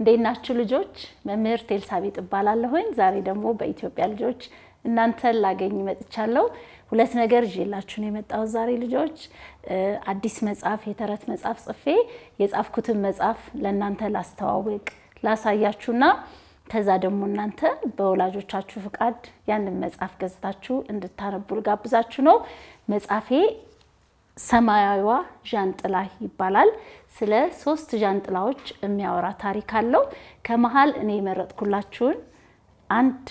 እንዴት ናችሁ ልጆች? መምህርት ኤልሳቤጥ እባላለሁኝ። ዛሬ ደግሞ በኢትዮጵያ ልጆች እናንተን ላገኝ መጥቻለሁ። ሁለት ነገር ይዤላችሁ ነው የመጣሁት ዛሬ ልጆች። አዲስ መጽሐፍ፣ የተረት መጽሐፍ ጽፌ የጻፍኩትን መጽሐፍ ለእናንተ ላስተዋውቅ ላሳያችሁና ከዛ ደግሞ እናንተ በወላጆቻችሁ ፍቃድ ያንን መጽሐፍ ገዝታችሁ እንድታነቡ ልጋብዛችሁ ነው። መጽሐፌ ሰማያዊዋ ዣንጥላ ይባላል። ስለ ሶስት ዣንጥላዎች የሚያወራ ታሪክ አለው። ከመሀል እኔ የመረጥኩላችሁን አንድ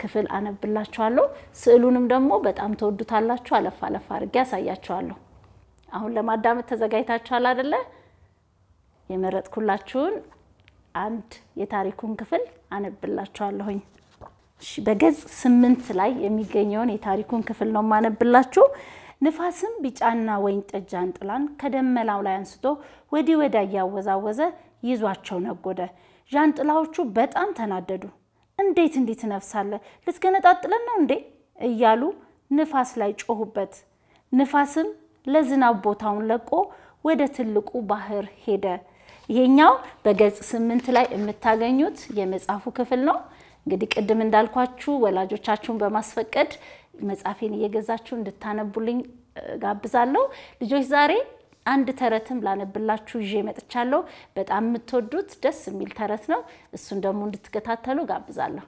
ክፍል አነብላችኋለሁ። ስዕሉንም ደግሞ በጣም ተወዱታላችሁ። አለፍ አለፍ አድርጌ ያሳያችኋለሁ። አሁን ለማዳመጥ ተዘጋጅታችኋል አደለ? የመረጥኩላችሁን አንድ የታሪኩን ክፍል አነብላችኋለሁኝ። በገጽ ስምንት ላይ የሚገኘውን የታሪኩን ክፍል ነው የማነብላችሁ። ንፋስም ቢጫና ወይን ጠጅ አንጥላን ከደመናው ላይ አንስቶ ወዲህ ወዳ እያወዛወዘ ይዟቸው ነጎደ። ዣንጥላዎቹ በጣም ተናደዱ። እንዴት እንዲህ ትነፍሳለህ? ልትገነጣጥለን ነው እንዴ? እያሉ ንፋስ ላይ ጮሁበት። ንፋስም ለዝናብ ቦታውን ለቆ ወደ ትልቁ ባህር ሄደ። ይሄኛው በገጽ ስምንት ላይ የምታገኙት የመጽሐፉ ክፍል ነው። እንግዲህ ቅድም እንዳልኳችሁ ወላጆቻችሁን በማስፈቀድ መጽሐፌን እየገዛችሁ እንድታነቡልኝ ጋብዛለሁ። ልጆች ዛሬ አንድ ተረትም ላነብላችሁ ይዤ መጥቻለሁ። በጣም የምትወዱት ደስ የሚል ተረት ነው። እሱን ደግሞ እንድትከታተሉ ጋብዛለሁ።